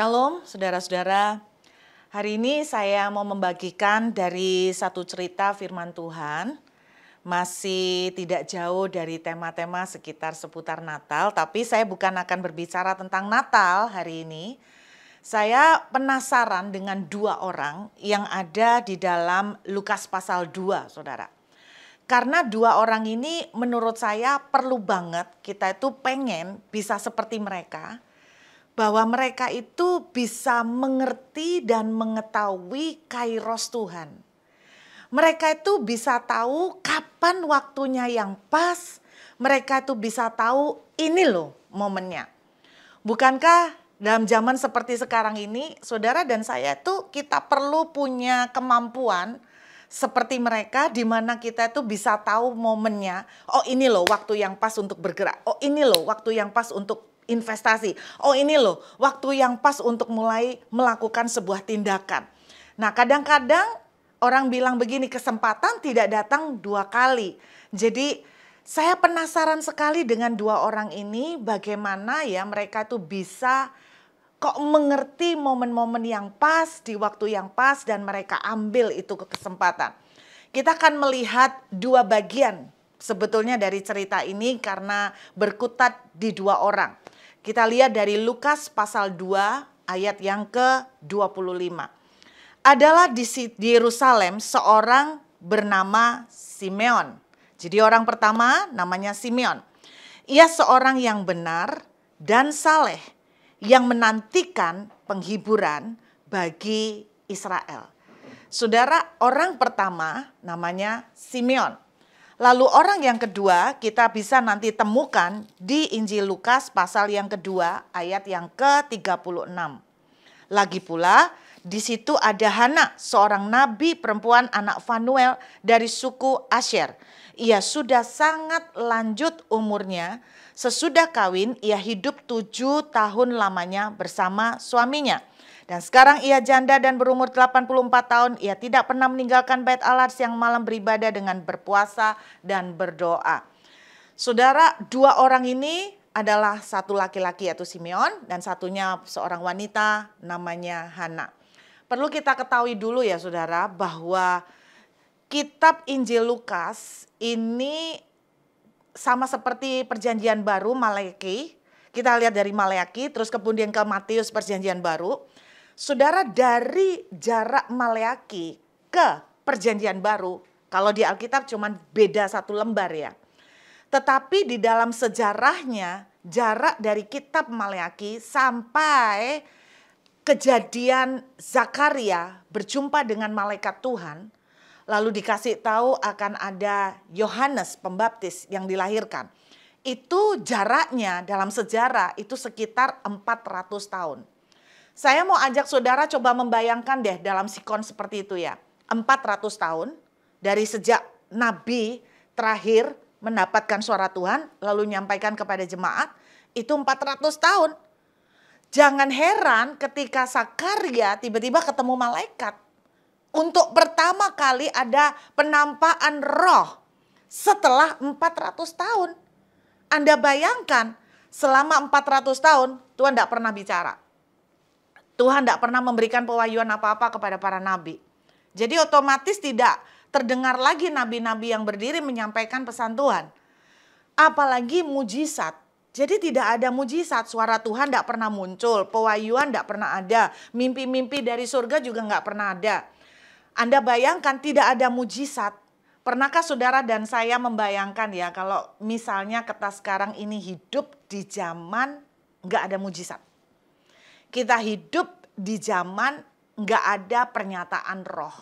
Shalom, saudara-saudara. Hari ini saya mau membagikan dari satu cerita firman Tuhan. Masih tidak jauh dari tema-tema sekitar seputar Natal, tapi saya bukan akan berbicara tentang Natal hari ini. Saya penasaran dengan dua orang yang ada di dalam Lukas pasal 2, Saudara. Karena dua orang ini menurut saya perlu banget kita itu pengen bisa seperti mereka bahwa mereka itu bisa mengerti dan mengetahui kairos Tuhan. Mereka itu bisa tahu kapan waktunya yang pas, mereka itu bisa tahu ini loh momennya. Bukankah dalam zaman seperti sekarang ini, saudara dan saya itu kita perlu punya kemampuan seperti mereka di mana kita itu bisa tahu momennya. Oh ini loh waktu yang pas untuk bergerak. Oh ini loh waktu yang pas untuk investasi. Oh ini loh, waktu yang pas untuk mulai melakukan sebuah tindakan. Nah kadang-kadang orang bilang begini, kesempatan tidak datang dua kali. Jadi saya penasaran sekali dengan dua orang ini bagaimana ya mereka itu bisa kok mengerti momen-momen yang pas di waktu yang pas dan mereka ambil itu ke kesempatan. Kita akan melihat dua bagian sebetulnya dari cerita ini karena berkutat di dua orang. Kita lihat dari Lukas pasal 2 ayat yang ke-25. Adalah di Yerusalem seorang bernama Simeon. Jadi orang pertama namanya Simeon. Ia seorang yang benar dan saleh yang menantikan penghiburan bagi Israel. Saudara, orang pertama namanya Simeon. Lalu orang yang kedua kita bisa nanti temukan di Injil Lukas pasal yang kedua ayat yang ke-36. Lagi pula di situ ada Hana, seorang nabi perempuan anak Fanuel dari suku Asher. Ia sudah sangat lanjut umurnya. Sesudah kawin, ia hidup tujuh tahun lamanya bersama suaminya. Dan sekarang ia janda dan berumur 84 tahun, ia tidak pernah meninggalkan bait Allah siang malam beribadah dengan berpuasa dan berdoa. Saudara, dua orang ini adalah satu laki-laki yaitu Simeon dan satunya seorang wanita namanya Hana. Perlu kita ketahui dulu ya saudara bahwa kitab Injil Lukas ini sama seperti perjanjian baru Malaki. Kita lihat dari Malaki terus kemudian ke Matius perjanjian baru. Saudara dari jarak Maleaki ke perjanjian baru, kalau di Alkitab cuma beda satu lembar ya. Tetapi di dalam sejarahnya jarak dari kitab Maleaki sampai kejadian Zakaria berjumpa dengan malaikat Tuhan, lalu dikasih tahu akan ada Yohanes Pembaptis yang dilahirkan. Itu jaraknya dalam sejarah itu sekitar 400 tahun. Saya mau ajak saudara coba membayangkan deh dalam sikon seperti itu ya. 400 tahun dari sejak nabi terakhir mendapatkan suara Tuhan lalu nyampaikan kepada jemaat itu 400 tahun. Jangan heran ketika Sakaria tiba-tiba ketemu malaikat. Untuk pertama kali ada penampakan roh setelah 400 tahun. Anda bayangkan selama 400 tahun Tuhan tidak pernah bicara. Tuhan tidak pernah memberikan pewahyuan apa-apa kepada para nabi. Jadi otomatis tidak terdengar lagi nabi-nabi yang berdiri menyampaikan pesan Tuhan. Apalagi mujizat. Jadi tidak ada mujizat, suara Tuhan tidak pernah muncul, pewahyuan tidak pernah ada, mimpi-mimpi dari surga juga nggak pernah ada. Anda bayangkan tidak ada mujizat. Pernahkah saudara dan saya membayangkan ya kalau misalnya kita sekarang ini hidup di zaman nggak ada mujizat? Kita hidup di zaman nggak ada pernyataan roh.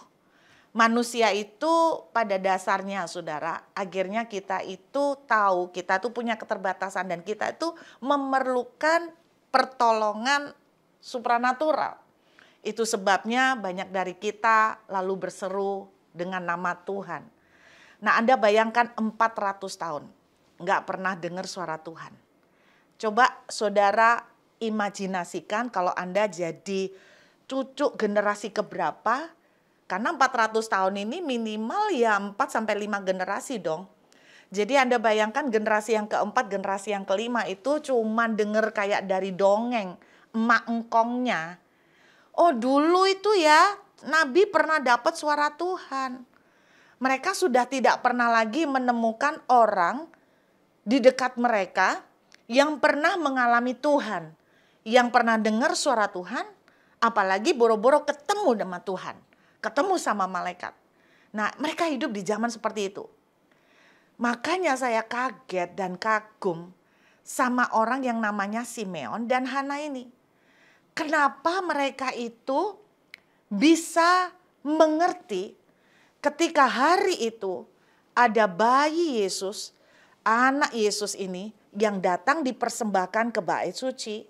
Manusia itu pada dasarnya saudara, akhirnya kita itu tahu, kita itu punya keterbatasan dan kita itu memerlukan pertolongan supranatural. Itu sebabnya banyak dari kita lalu berseru dengan nama Tuhan. Nah Anda bayangkan 400 tahun nggak pernah dengar suara Tuhan. Coba saudara imajinasikan kalau Anda jadi cucu generasi keberapa, karena 400 tahun ini minimal ya 4 sampai 5 generasi dong. Jadi Anda bayangkan generasi yang keempat, generasi yang kelima itu cuma dengar kayak dari dongeng, emak engkongnya. Oh dulu itu ya Nabi pernah dapat suara Tuhan. Mereka sudah tidak pernah lagi menemukan orang di dekat mereka yang pernah mengalami Tuhan yang pernah dengar suara Tuhan, apalagi boro-boro ketemu sama Tuhan, ketemu sama malaikat. Nah, mereka hidup di zaman seperti itu. Makanya saya kaget dan kagum sama orang yang namanya Simeon dan Hana ini. Kenapa mereka itu bisa mengerti ketika hari itu ada bayi Yesus, anak Yesus ini yang datang dipersembahkan ke bait suci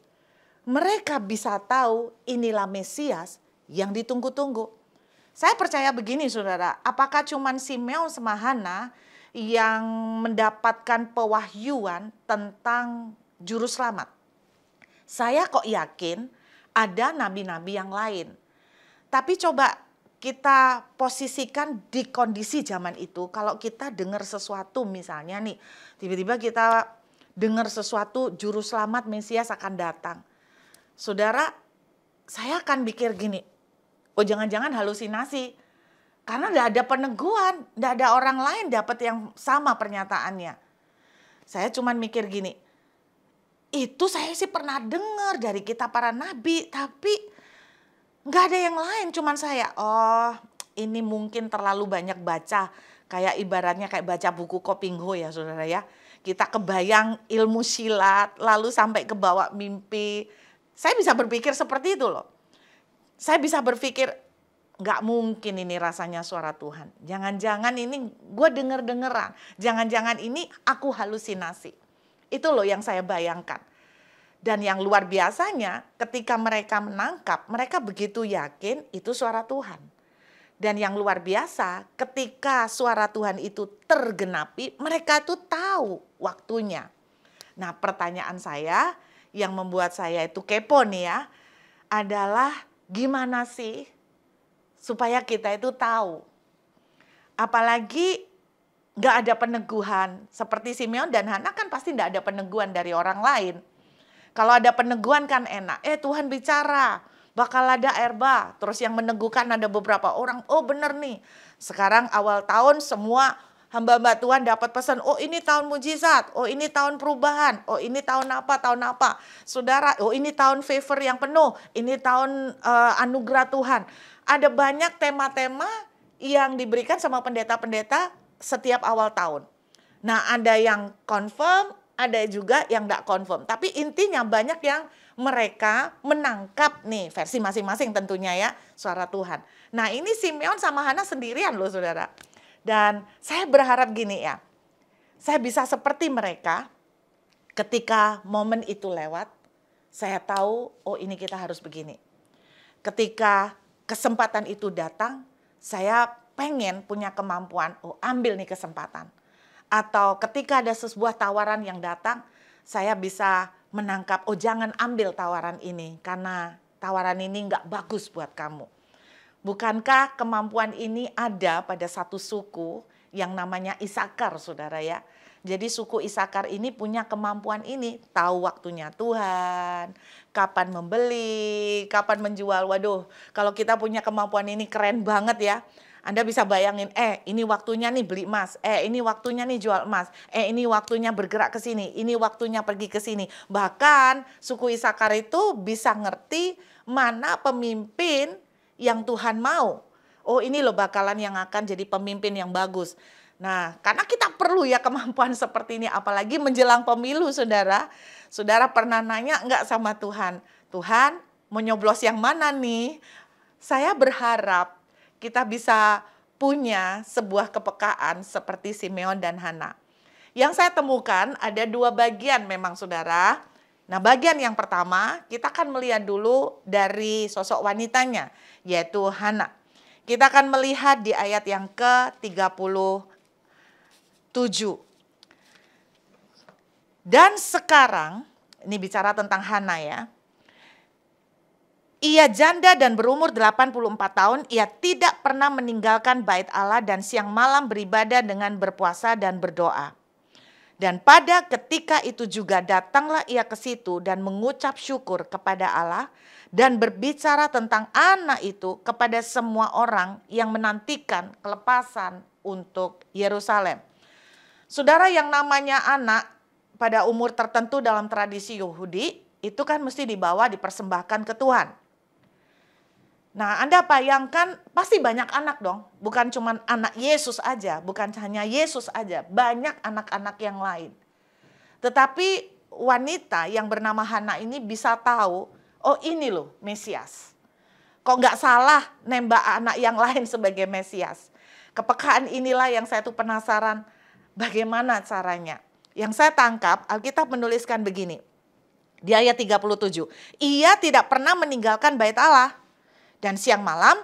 mereka bisa tahu inilah Mesias yang ditunggu-tunggu. Saya percaya begini saudara, apakah cuman Simeon sama Hana yang mendapatkan pewahyuan tentang juru selamat? Saya kok yakin ada nabi-nabi yang lain. Tapi coba kita posisikan di kondisi zaman itu kalau kita dengar sesuatu misalnya nih tiba-tiba kita dengar sesuatu juru selamat Mesias akan datang saudara, saya akan pikir gini, oh jangan-jangan halusinasi. Karena tidak ada peneguhan, tidak ada orang lain dapat yang sama pernyataannya. Saya cuman mikir gini, itu saya sih pernah dengar dari kita para nabi, tapi nggak ada yang lain, cuman saya, oh ini mungkin terlalu banyak baca, kayak ibaratnya kayak baca buku Kopingho ya saudara ya. Kita kebayang ilmu silat, lalu sampai ke bawah mimpi, saya bisa berpikir seperti itu loh. Saya bisa berpikir gak mungkin ini rasanya suara Tuhan. Jangan-jangan ini gue denger-dengeran. Jangan-jangan ini aku halusinasi. Itu loh yang saya bayangkan. Dan yang luar biasanya ketika mereka menangkap, mereka begitu yakin itu suara Tuhan. Dan yang luar biasa ketika suara Tuhan itu tergenapi, mereka itu tahu waktunya. Nah pertanyaan saya, yang membuat saya itu kepo nih ya adalah gimana sih supaya kita itu tahu. Apalagi nggak ada peneguhan. Seperti Simeon dan Hana kan pasti nggak ada peneguhan dari orang lain. Kalau ada peneguhan kan enak. Eh Tuhan bicara, bakal ada erba. Terus yang meneguhkan ada beberapa orang. Oh bener nih. Sekarang awal tahun semua hamba-hamba Tuhan dapat pesan, oh ini tahun mujizat, oh ini tahun perubahan, oh ini tahun apa, tahun apa. Saudara, oh ini tahun favor yang penuh, ini tahun uh, anugerah Tuhan. Ada banyak tema-tema yang diberikan sama pendeta-pendeta setiap awal tahun. Nah ada yang confirm, ada juga yang tidak confirm. Tapi intinya banyak yang mereka menangkap nih versi masing-masing tentunya ya suara Tuhan. Nah ini Simeon sama Hana sendirian loh saudara dan saya berharap gini ya, saya bisa seperti mereka ketika momen itu lewat, saya tahu oh ini kita harus begini. Ketika kesempatan itu datang, saya pengen punya kemampuan, oh ambil nih kesempatan. Atau ketika ada sebuah tawaran yang datang, saya bisa menangkap, oh jangan ambil tawaran ini karena tawaran ini nggak bagus buat kamu. Bukankah kemampuan ini ada pada satu suku yang namanya Isakar, saudara ya? Jadi suku Isakar ini punya kemampuan ini, tahu waktunya Tuhan, kapan membeli, kapan menjual. Waduh, kalau kita punya kemampuan ini keren banget ya. Anda bisa bayangin, eh ini waktunya nih beli emas, eh ini waktunya nih jual emas, eh ini waktunya bergerak ke sini, ini waktunya pergi ke sini. Bahkan suku Isakar itu bisa ngerti mana pemimpin yang Tuhan mau. Oh ini loh bakalan yang akan jadi pemimpin yang bagus. Nah, karena kita perlu ya kemampuan seperti ini, apalagi menjelang pemilu, saudara. Saudara pernah nanya enggak sama Tuhan, Tuhan menyoblos yang mana nih? Saya berharap kita bisa punya sebuah kepekaan seperti Simeon dan Hana. Yang saya temukan ada dua bagian memang saudara. Nah, bagian yang pertama kita akan melihat dulu dari sosok wanitanya, yaitu Hana. Kita akan melihat di ayat yang ke-37. Dan sekarang, ini bicara tentang Hana ya. Ia janda dan berumur 84 tahun, ia tidak pernah meninggalkan bait Allah dan siang malam beribadah dengan berpuasa dan berdoa. Dan pada ketika itu juga datanglah ia ke situ dan mengucap syukur kepada Allah dan berbicara tentang anak itu kepada semua orang yang menantikan kelepasan untuk Yerusalem. Saudara yang namanya anak pada umur tertentu dalam tradisi Yahudi itu kan mesti dibawa dipersembahkan ke Tuhan. Nah, Anda bayangkan pasti banyak anak dong, bukan cuma anak Yesus aja, bukan hanya Yesus aja, banyak anak-anak yang lain. Tetapi wanita yang bernama Hana ini bisa tahu, oh ini loh Mesias. Kok nggak salah nembak anak yang lain sebagai Mesias. Kepekaan inilah yang saya tuh penasaran bagaimana caranya. Yang saya tangkap Alkitab menuliskan begini, di ayat 37, ia tidak pernah meninggalkan bait Allah dan siang malam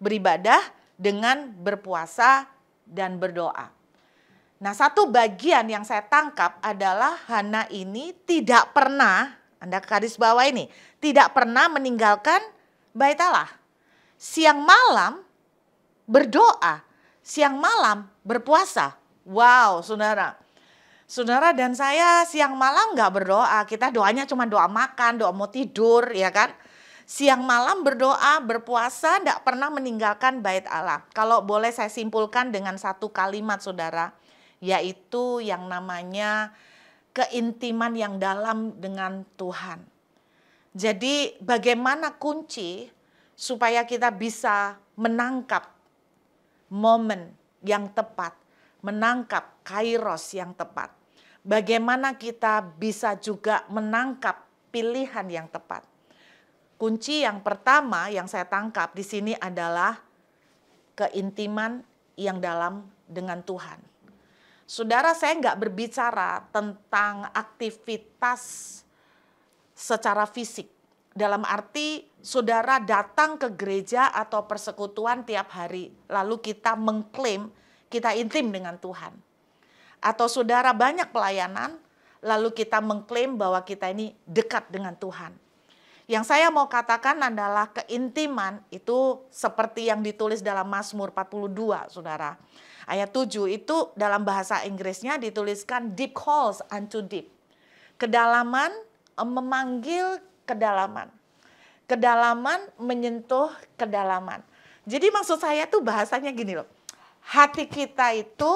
beribadah dengan berpuasa dan berdoa. Nah, satu bagian yang saya tangkap adalah Hana ini tidak pernah, Anda garis bawah ini, tidak pernah meninggalkan bait Allah. Siang malam berdoa, siang malam berpuasa. Wow, saudara. Saudara dan saya siang malam nggak berdoa, kita doanya cuma doa makan, doa mau tidur, ya kan? siang malam berdoa, berpuasa, tidak pernah meninggalkan bait Allah. Kalau boleh saya simpulkan dengan satu kalimat saudara, yaitu yang namanya keintiman yang dalam dengan Tuhan. Jadi bagaimana kunci supaya kita bisa menangkap momen yang tepat, menangkap kairos yang tepat. Bagaimana kita bisa juga menangkap pilihan yang tepat kunci yang pertama yang saya tangkap di sini adalah keintiman yang dalam dengan Tuhan. Saudara, saya nggak berbicara tentang aktivitas secara fisik. Dalam arti saudara datang ke gereja atau persekutuan tiap hari, lalu kita mengklaim kita intim dengan Tuhan. Atau saudara banyak pelayanan, lalu kita mengklaim bahwa kita ini dekat dengan Tuhan. Yang saya mau katakan adalah keintiman itu seperti yang ditulis dalam Mazmur 42, Saudara. Ayat 7 itu dalam bahasa Inggrisnya dituliskan deep calls unto deep. Kedalaman eh, memanggil kedalaman. Kedalaman menyentuh kedalaman. Jadi maksud saya tuh bahasanya gini loh. Hati kita itu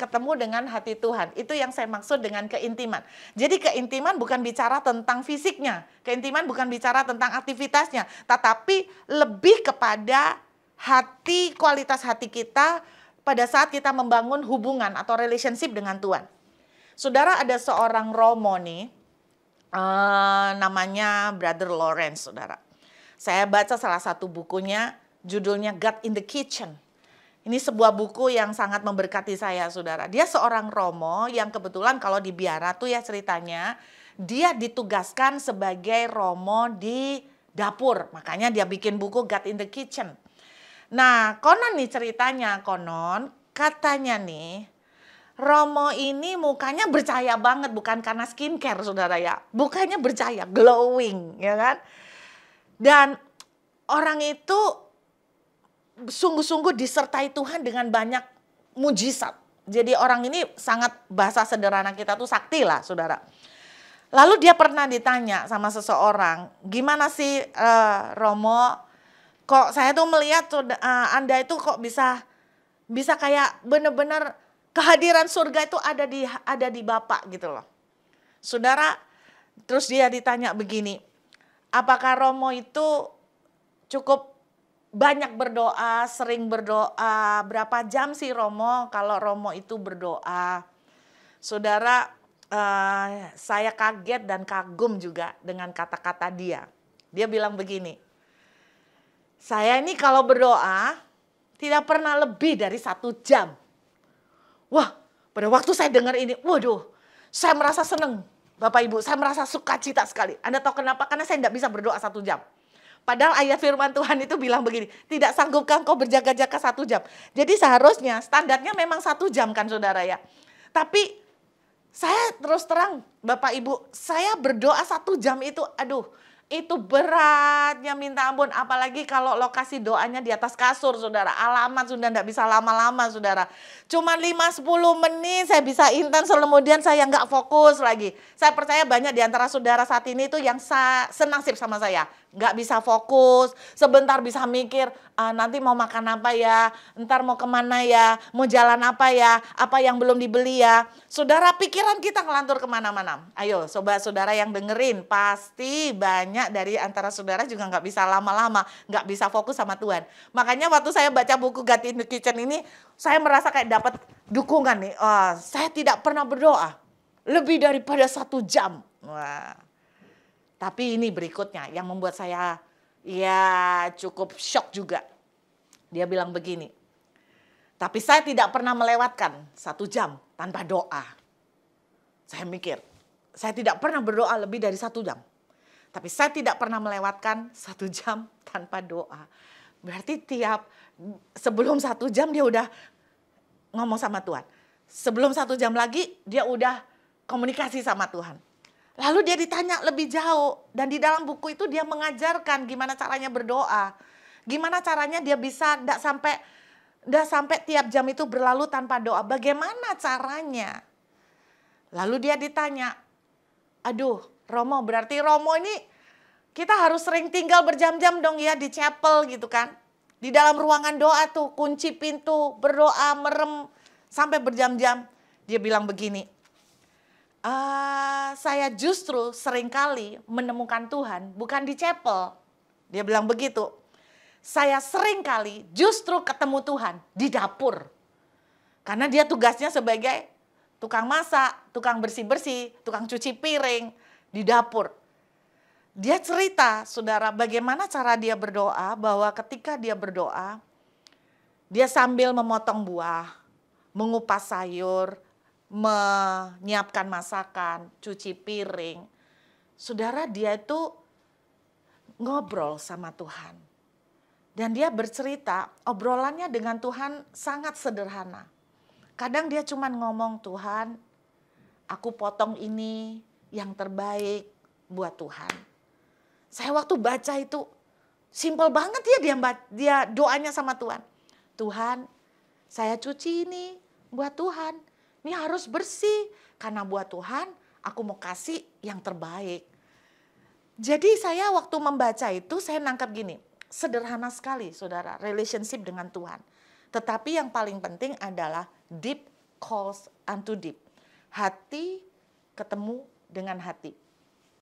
ketemu dengan hati Tuhan. Itu yang saya maksud dengan keintiman. Jadi keintiman bukan bicara tentang fisiknya, keintiman bukan bicara tentang aktivitasnya, tetapi lebih kepada hati, kualitas hati kita pada saat kita membangun hubungan atau relationship dengan Tuhan. Saudara ada seorang Romo nih, uh, namanya Brother Lawrence, saudara. Saya baca salah satu bukunya, judulnya God in the Kitchen ini sebuah buku yang sangat memberkati saya, saudara. Dia seorang Romo yang kebetulan kalau di biara tuh ya ceritanya, dia ditugaskan sebagai Romo di dapur. Makanya dia bikin buku God in the Kitchen. Nah, konon nih ceritanya, konon katanya nih, Romo ini mukanya bercahaya banget, bukan karena skincare, saudara ya. Mukanya bercahaya, glowing, ya kan? Dan orang itu sungguh-sungguh disertai Tuhan dengan banyak mujizat. Jadi orang ini sangat bahasa sederhana kita tuh sakti lah saudara. Lalu dia pernah ditanya sama seseorang, gimana sih uh, Romo, kok saya tuh melihat uh, Anda itu kok bisa bisa kayak benar-benar kehadiran surga itu ada di ada di Bapak gitu loh. Saudara, terus dia ditanya begini, apakah Romo itu cukup banyak berdoa, sering berdoa. Berapa jam sih Romo kalau Romo itu berdoa? Saudara, uh, saya kaget dan kagum juga dengan kata-kata dia. Dia bilang begini, saya ini kalau berdoa tidak pernah lebih dari satu jam. Wah, pada waktu saya dengar ini, waduh, saya merasa seneng. Bapak Ibu, saya merasa suka cita sekali. Anda tahu kenapa? Karena saya tidak bisa berdoa satu jam. Padahal ayat firman Tuhan itu bilang begini, tidak sanggupkah kau berjaga-jaga satu jam. Jadi seharusnya standarnya memang satu jam kan saudara ya. Tapi saya terus terang Bapak Ibu, saya berdoa satu jam itu aduh itu beratnya minta ampun apalagi kalau lokasi doanya di atas kasur saudara alamat sudah tidak bisa lama-lama saudara Cuma 5-10 menit saya bisa intens kemudian saya nggak fokus lagi saya percaya banyak di antara saudara saat ini itu yang senang senasib sama saya nggak bisa fokus, sebentar bisa mikir ah, nanti mau makan apa ya, ntar mau kemana ya, mau jalan apa ya, apa yang belum dibeli ya. Saudara pikiran kita ngelantur kemana-mana. Ayo sobat saudara yang dengerin, pasti banyak dari antara saudara juga nggak bisa lama-lama, nggak bisa fokus sama Tuhan. Makanya waktu saya baca buku Gati in the Kitchen ini, saya merasa kayak dapat dukungan nih. Oh, saya tidak pernah berdoa lebih daripada satu jam. Wah. Tapi ini berikutnya yang membuat saya ya cukup shock juga. Dia bilang begini, tapi saya tidak pernah melewatkan satu jam tanpa doa. Saya mikir, saya tidak pernah berdoa lebih dari satu jam. Tapi saya tidak pernah melewatkan satu jam tanpa doa. Berarti tiap sebelum satu jam dia udah ngomong sama Tuhan. Sebelum satu jam lagi dia udah komunikasi sama Tuhan. Lalu dia ditanya lebih jauh dan di dalam buku itu dia mengajarkan gimana caranya berdoa. Gimana caranya dia bisa tidak sampai tidak sampai tiap jam itu berlalu tanpa doa. Bagaimana caranya? Lalu dia ditanya, aduh Romo berarti Romo ini kita harus sering tinggal berjam-jam dong ya di chapel gitu kan. Di dalam ruangan doa tuh kunci pintu berdoa merem sampai berjam-jam. Dia bilang begini, Uh, saya justru seringkali menemukan Tuhan bukan di chapel. Dia bilang begitu. Saya seringkali justru ketemu Tuhan di dapur. Karena dia tugasnya sebagai tukang masak, tukang bersih-bersih, tukang cuci piring di dapur. Dia cerita, saudara, bagaimana cara dia berdoa bahwa ketika dia berdoa, dia sambil memotong buah, mengupas sayur, menyiapkan masakan, cuci piring. Saudara dia itu ngobrol sama Tuhan. Dan dia bercerita, obrolannya dengan Tuhan sangat sederhana. Kadang dia cuma ngomong, Tuhan, aku potong ini yang terbaik buat Tuhan. Saya waktu baca itu, simpel banget ya dia, dia doanya sama Tuhan. Tuhan, saya cuci ini buat Tuhan ini harus bersih karena buat Tuhan aku mau kasih yang terbaik. Jadi saya waktu membaca itu saya nangkap gini, sederhana sekali saudara, relationship dengan Tuhan. Tetapi yang paling penting adalah deep calls unto deep. Hati ketemu dengan hati.